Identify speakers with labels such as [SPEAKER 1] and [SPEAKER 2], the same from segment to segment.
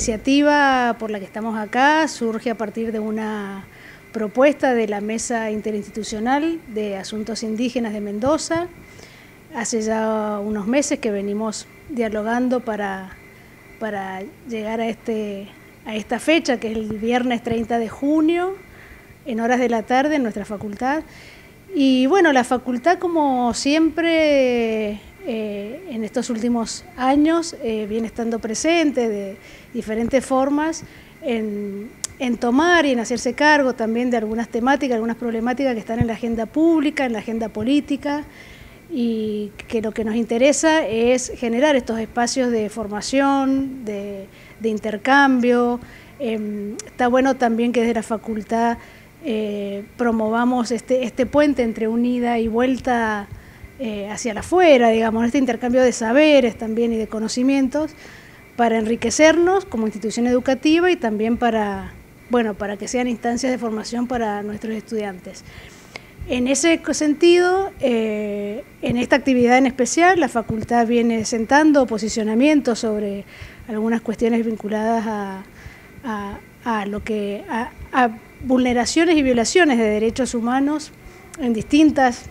[SPEAKER 1] iniciativa por la que estamos acá surge a partir de una propuesta de la Mesa Interinstitucional de Asuntos Indígenas de Mendoza. Hace ya unos meses que venimos dialogando para, para llegar a, este, a esta fecha, que es el viernes 30 de junio, en horas de la tarde en nuestra facultad. Y bueno, la facultad como siempre estos últimos años eh, viene estando presente de diferentes formas en, tomar y en hacerse cargo también de algunas temáticas, algunas problemáticas que están en la agenda pública, en la agenda política, y que lo que nos interesa es generar estos espacios de formación, de, intercambio. Em, está bueno también que desde la facultad eh, promovamos este, este puente entre unida y vuelta eh, hacia la afuera, digamos, este intercambio de saberes también y de conocimientos para enriquecernos como institución educativa y también para, bueno, para que sean instancias de formación para nuestros estudiantes. En ese sentido, eh, en esta actividad en especial, la facultad viene sentando posicionamientos sobre algunas cuestiones vinculadas a, lo que a vulneraciones y violaciones de derechos humanos en distintas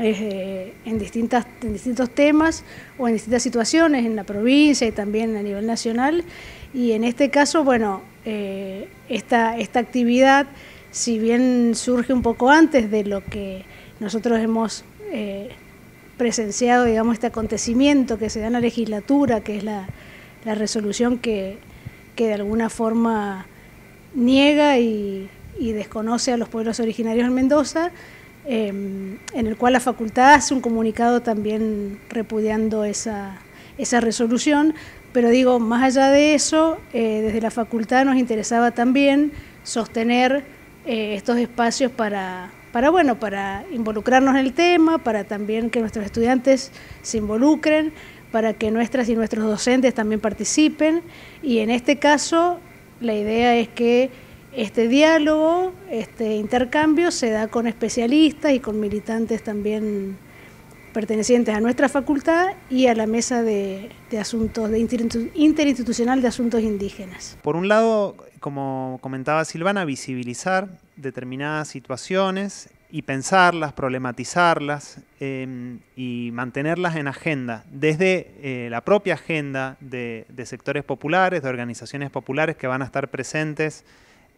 [SPEAKER 1] eh, en, distintas, en distintos temas o en distintas situaciones en la provincia y también a nivel nacional. Y en este caso, bueno, eh, esta, actividad, si bien surge un poco antes de lo que nosotros hemos eh, presenciado, digamos, este acontecimiento que se da en la legislatura, que es la, resolución que, de alguna forma niega y, y desconoce a los pueblos originarios en Mendoza, Em, en el cual la facultad hace un comunicado también repudiando esa, resolución, pero digo, más allá de eso, eh, desde la facultad nos interesaba también sostener eh, estos espacios para, para, bueno, para involucrarnos en el tema, para también que nuestros estudiantes se involucren, para que nuestras y nuestros docentes también participen, y en este caso la idea es que este diálogo, este intercambio se da con especialistas y con militantes también pertenecientes a nuestra facultad y a la mesa de, asuntos interinstitucional de asuntos indígenas.
[SPEAKER 2] Por un lado, como comentaba Silvana, visibilizar determinadas situaciones y pensarlas, problematizarlas em, y mantenerlas en agenda, desde eh, la propia agenda de sectores populares, de organizaciones populares que van a estar presentes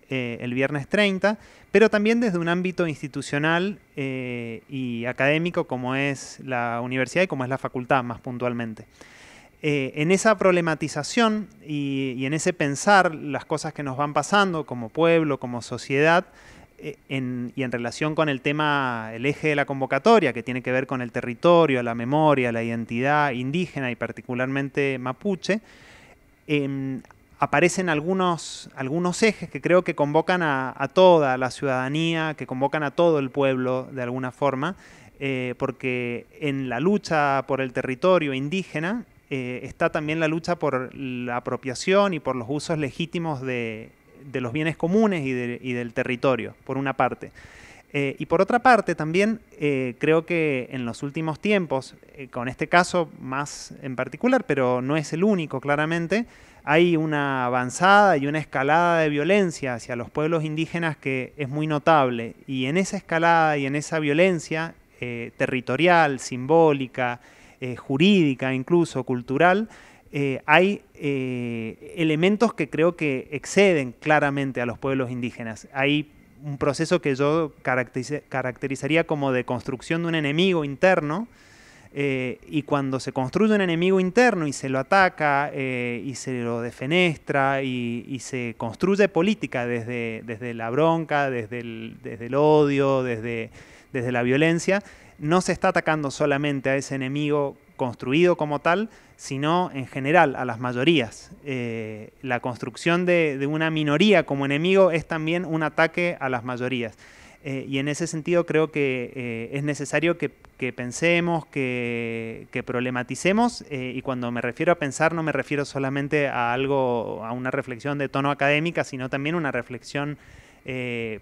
[SPEAKER 2] eh, el viernes 30, pero también desde un ámbito institucional eh, y académico como es la universidad y como es la facultad más puntualmente. Eh, en esa problematización y, en ese pensar las cosas que nos van pasando como pueblo, como sociedad, y en relación con el tema, el eje de la convocatoria, que tiene que ver con el territorio, la memoria, la identidad indígena y particularmente mapuche, em, aparecen algunos, algunos ejes que creo que convocan a, toda la ciudadanía, que convocan a todo el pueblo de alguna forma, eh, porque en la lucha por el territorio indígena eh, está también la lucha por la apropiación y por los usos legítimos de, los bienes comunes y del territorio, por una parte. Eh, y por otra parte, también eh, creo que en los últimos tiempos, eh, con este caso más en particular, pero no es el único claramente, hay una avanzada y una escalada de violencia hacia los pueblos indígenas que es muy notable. Y en esa escalada y en esa violencia territorial, simbólica, jurídica, incluso cultural, hay elementos que creo que exceden claramente a los pueblos indígenas. Hay un proceso que yo caracterizaría como de construcción de un enemigo interno. Eh, y cuando se construye un enemigo interno y se lo ataca eh, y se lo defenestra y, se construye política desde, desde la bronca, desde el, desde el odio, desde, desde la violencia, no se está atacando solamente a ese enemigo construido como tal, sino en general a las mayorías. Eh, la construcción de, una minoría como enemigo es también un ataque a las mayorías. Eh, y en ese sentido creo que eh, es necesario que, pensemos, que, problematicemos, y cuando me refiero a pensar no me refiero solamente a algo, a una reflexión de tono académica, sino también a una reflexión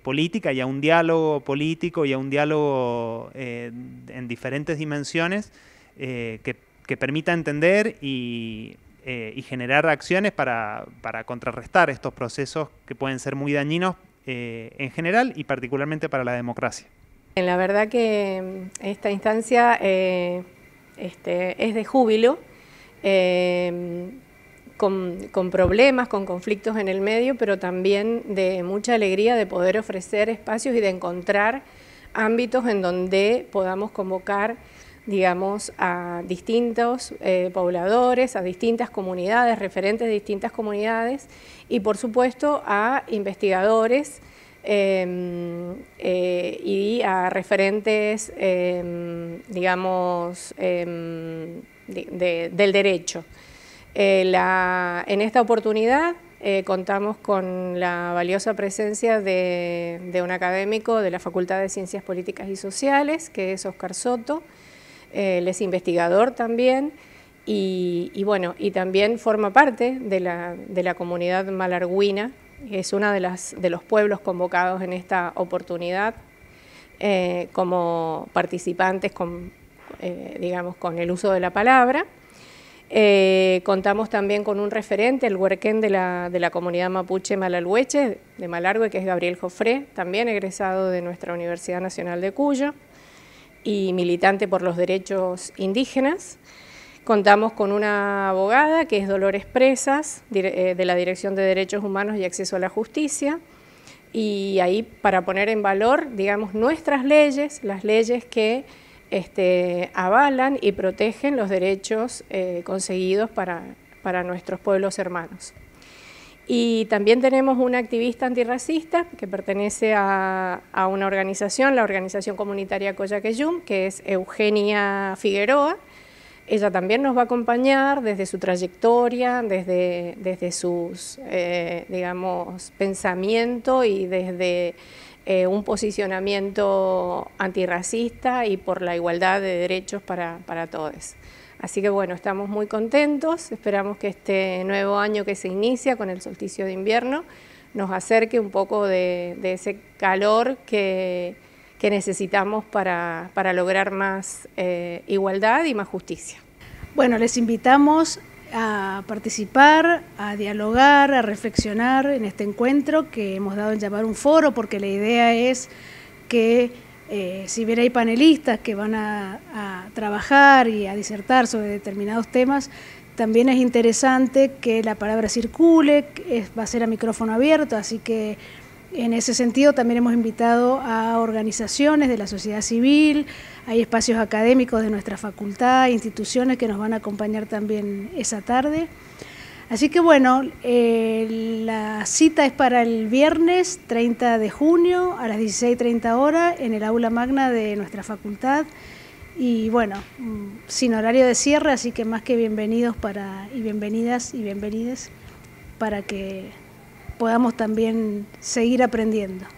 [SPEAKER 2] política y a un diálogo político y a un diálogo en diferentes dimensiones eh, que, permita entender y, eh, generar acciones para, contrarrestar estos procesos que pueden ser muy dañinos eh, en general y particularmente para la democracia.
[SPEAKER 3] La verdad que mm, esta instancia este, es de júbilo. Con, con, problemas, con conflictos en el medio, pero también de mucha alegría de poder ofrecer espacios y de encontrar ámbitos en donde podamos convocar digamos, a distintos eh, pobladores, a distintas comunidades, referentes de distintas comunidades y, por supuesto, a investigadores em, eh, y a referentes, em, digamos, em, del derecho. Eh, en esta oportunidad contamos con la valiosa presencia de, de un académico de la Facultad de Ciencias Políticas y Sociales, que es Oscar Soto, él es investigador también y, bueno, también forma parte de la, comunidad malarguina, es uno de, las, de los pueblos convocados en esta oportunidad eh, como participantes con, eh, digamos, con el uso de la palabra. Eh, contamos también con un referente, el huerquén de la, comunidad mapuche malalhueche, de Malargue, que es Gabriel Jofré, también egresado de nuestra Universidad Nacional de Cuyo y militante por los derechos indígenas. Contamos con una abogada que es Dolores Presas, eh, de la Dirección de Derechos Humanos y Acceso a la Justicia, y ahí para poner en valor, digamos, nuestras leyes, las leyes que este, avalan y protegen los derechos eh, conseguidos para nuestros pueblos hermanos. Y también tenemos una activista antirracista que pertenece a, una organización, la organización comunitaria Coyaqueyum, que es Eugenia Figueroa. Ella también nos va a acompañar desde su trayectoria, desde, su sus, eh, pensamiento y desde eh, un posicionamiento antirracista y por la igualdad de derechos para todos. Así que bueno, estamos muy contentos, esperamos que este nuevo año que se inicia con el solsticio de invierno nos acerque un poco de, ese calor que, necesitamos para, lograr más eh, igualdad y más justicia.
[SPEAKER 1] Bueno, les invitamos a participar, a dialogar, a reflexionar en este encuentro que hemos dado en llamar un foro, porque la idea es que eh, si bien hay panelistas que van a, trabajar y a disertar sobre determinados temas, también es interesante que la palabra circule, va a ser a micrófono abierto, así que en ese sentido también hemos invitado a organizaciones de la sociedad civil, hay espacios académicos de nuestra facultad, instituciones que nos van a acompañar también esa tarde. Así que bueno, eh, la cita es para el viernes 30 de junio a las 16.30 horas en el aula magna de nuestra facultad y bueno, mm, sin horario de cierre, así que más que bienvenidos para, y bienvenidas y bienvenides para que podamos también seguir aprendiendo.